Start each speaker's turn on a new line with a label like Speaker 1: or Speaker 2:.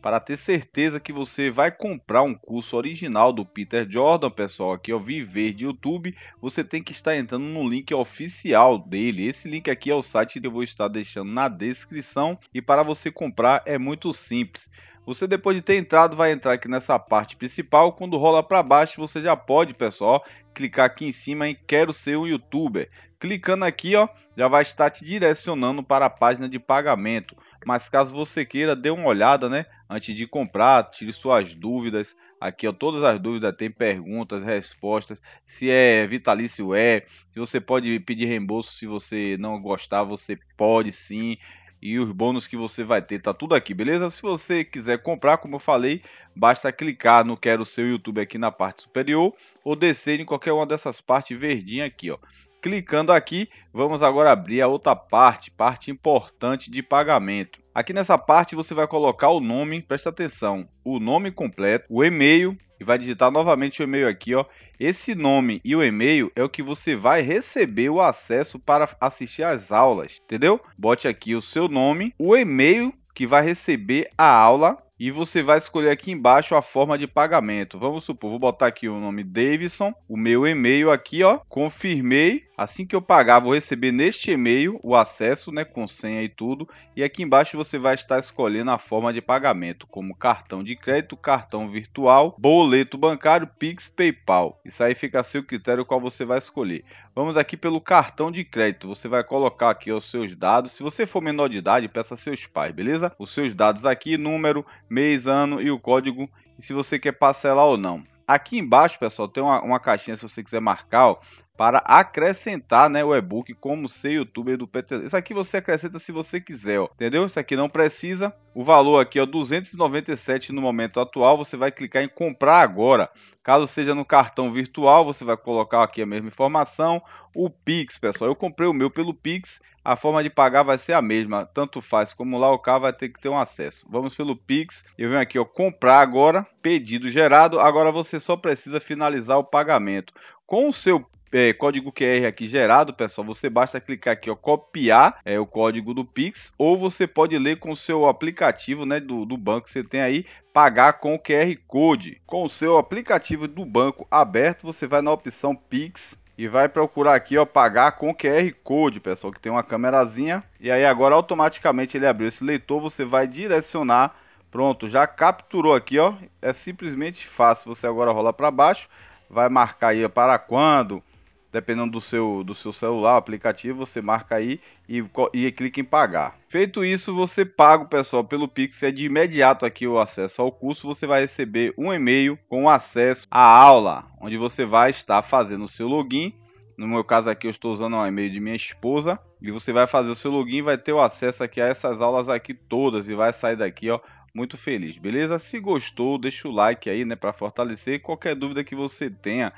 Speaker 1: para ter certeza que você vai comprar um curso original do Peter Jordan, pessoal, aqui ó, Viver de YouTube, você tem que estar entrando no link oficial dele. Esse link aqui é o site que eu vou estar deixando na descrição e para você comprar é muito simples. Você depois de ter entrado vai entrar aqui nessa parte principal, quando rola para baixo você já pode, pessoal, clicar aqui em cima em quero ser um youtuber. Clicando aqui, ó, já vai estar te direcionando para a página de pagamento mas caso você queira, dê uma olhada, né? antes de comprar, tire suas dúvidas. Aqui, ó, todas as dúvidas tem perguntas, respostas. Se é vitalício, é. Se você pode pedir reembolso se você não gostar, você pode sim. E os bônus que você vai ter, tá tudo aqui, beleza? Se você quiser comprar, como eu falei, basta clicar no Quero Seu YouTube aqui na parte superior ou descer em qualquer uma dessas partes verdinha aqui, ó. Clicando aqui, vamos agora abrir a outra parte, parte importante de pagamento. Aqui nessa parte você vai colocar o nome, presta atenção, o nome completo, o e-mail e vai digitar novamente o e-mail aqui, ó. Esse nome e o e-mail é o que você vai receber o acesso para assistir às aulas, entendeu? Bote aqui o seu nome, o e-mail que vai receber a aula e você vai escolher aqui embaixo a forma de pagamento. Vamos supor, vou botar aqui o nome Davidson, o meu e-mail aqui, ó, confirmei Assim que eu pagar, vou receber neste e-mail o acesso, né, com senha e tudo, e aqui embaixo você vai estar escolhendo a forma de pagamento, como cartão de crédito, cartão virtual, boleto bancário, Pix, PayPal. Isso aí fica a seu critério qual você vai escolher. Vamos aqui pelo cartão de crédito. Você vai colocar aqui os seus dados. Se você for menor de idade, peça seus pais, beleza? Os seus dados aqui, número, mês, ano e o código, e se você quer parcelar ou não. Aqui embaixo, pessoal, tem uma, uma caixinha se você quiser marcar ó, para acrescentar né, o e-book como ser youtuber do PTZ. Isso aqui você acrescenta se você quiser, ó, entendeu? Isso aqui não precisa. O valor aqui é 297 no momento atual. Você vai clicar em comprar agora. Caso seja no cartão virtual, você vai colocar aqui a mesma informação. O Pix, pessoal, eu comprei o meu pelo Pix. A forma de pagar vai ser a mesma, tanto faz como lá o carro vai ter que ter um acesso. Vamos pelo Pix. Eu venho aqui, ó, comprar agora, pedido gerado. Agora você só precisa finalizar o pagamento. Com o seu é, código QR aqui gerado, pessoal, você basta clicar aqui, ó, copiar é, o código do Pix, ou você pode ler com o seu aplicativo né, do, do banco que você tem aí, pagar com o QR Code. Com o seu aplicativo do banco aberto, você vai na opção Pix, e vai procurar aqui, ó, pagar com QR Code, pessoal, que tem uma câmerazinha. E aí agora automaticamente ele abriu esse leitor, você vai direcionar. Pronto, já capturou aqui, ó. É simplesmente fácil. Você agora rola para baixo, vai marcar aí para quando, dependendo do seu, do seu celular, aplicativo, você marca aí e, e clica em pagar. Feito isso, você paga o pessoal pelo Pix, é de imediato aqui o acesso ao curso, você vai receber um e-mail com acesso à aula, onde você vai estar fazendo o seu login. No meu caso aqui eu estou usando o e-mail de minha esposa e você vai fazer o seu login, vai ter o acesso aqui a essas aulas aqui todas e vai sair daqui, ó, muito feliz, beleza? Se gostou, deixa o like aí, né, para fortalecer. Qualquer dúvida que você tenha,